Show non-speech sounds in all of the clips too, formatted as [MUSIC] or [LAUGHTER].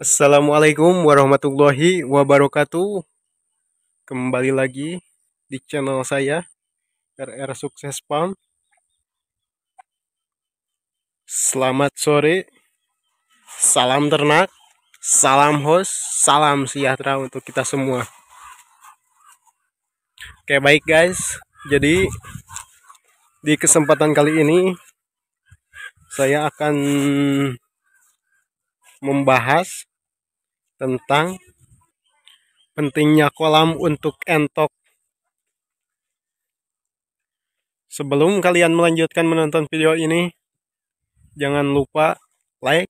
Assalamualaikum warahmatullahi wabarakatuh. Kembali lagi di channel saya RR Sukses Pam. Selamat sore. Salam ternak, salam host, salam sejahtera untuk kita semua. Oke, baik guys. Jadi di kesempatan kali ini saya akan membahas tentang pentingnya kolam untuk entok. Sebelum kalian melanjutkan menonton video ini, jangan lupa like,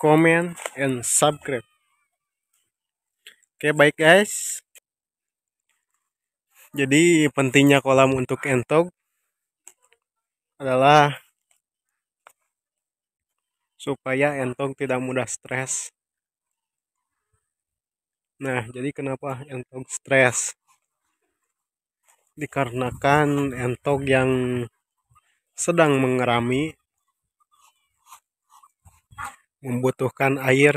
comment, and subscribe. Oke, baik guys. Jadi pentingnya kolam untuk entok adalah supaya entok tidak mudah stres Nah, jadi kenapa entog stres? Dikarenakan entog yang sedang mengerami membutuhkan air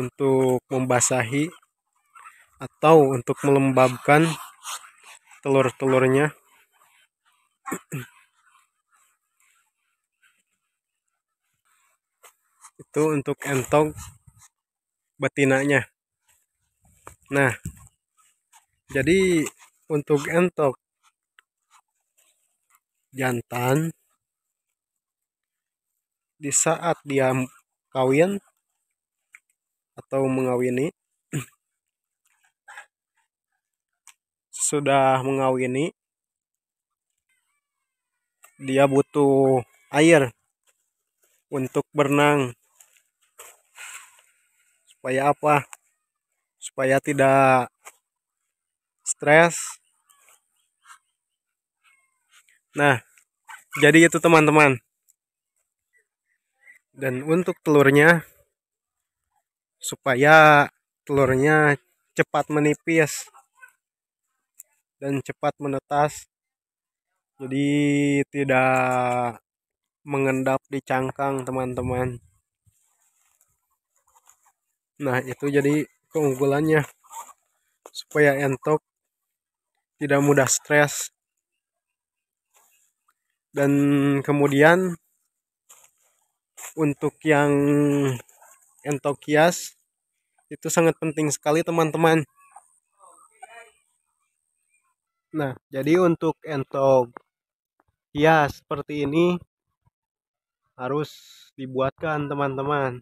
untuk membasahi atau untuk melembabkan telur-telurnya. Itu untuk entog betinanya. Nah, jadi untuk entok jantan di saat dia kawin atau mengawini [CLEARS THROAT] sudah mengawini dia butuh air untuk berenang supaya apa supaya tidak stres nah jadi itu teman-teman dan untuk telurnya supaya telurnya cepat menipis dan cepat menetas jadi tidak mengendap di cangkang teman-teman nah itu jadi keunggulannya supaya entok tidak mudah stres dan kemudian untuk yang entok hias itu sangat penting sekali teman-teman nah jadi untuk entok hias seperti ini harus dibuatkan teman-teman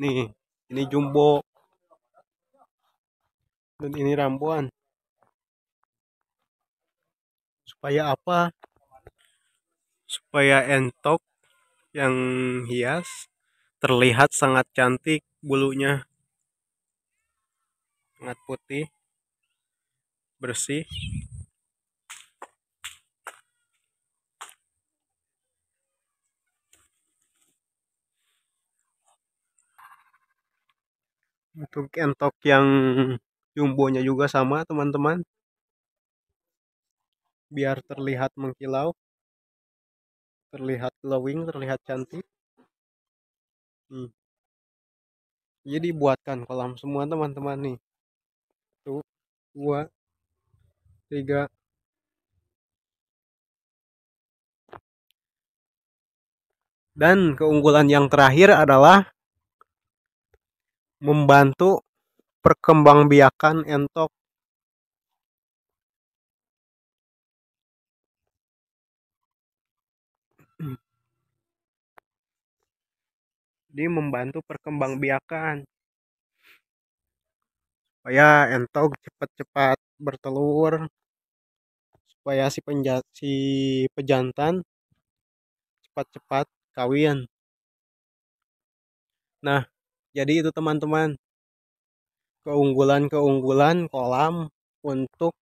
nih ini jumbo dan ini rambuan supaya apa supaya entok yang hias terlihat sangat cantik bulunya sangat putih bersih untuk entok yang jumbonya juga sama teman-teman biar terlihat mengkilau terlihat glowing terlihat cantik hmm. jadi buatkan kolam semua teman-teman nih Satu, dua tiga dan keunggulan yang terakhir adalah membantu perkembangbiakan entok di membantu perkembangbiakan supaya entok cepat-cepat bertelur supaya si penja si pejantan cepat-cepat kawin nah jadi itu teman-teman keunggulan-keunggulan kolam untuk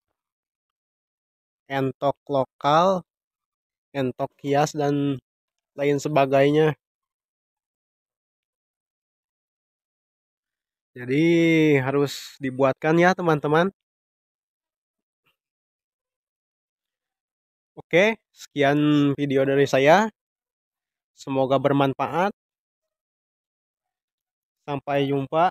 entok lokal, entok hias dan lain sebagainya. Jadi harus dibuatkan ya teman-teman. Oke, sekian video dari saya. Semoga bermanfaat. Sampai jumpa.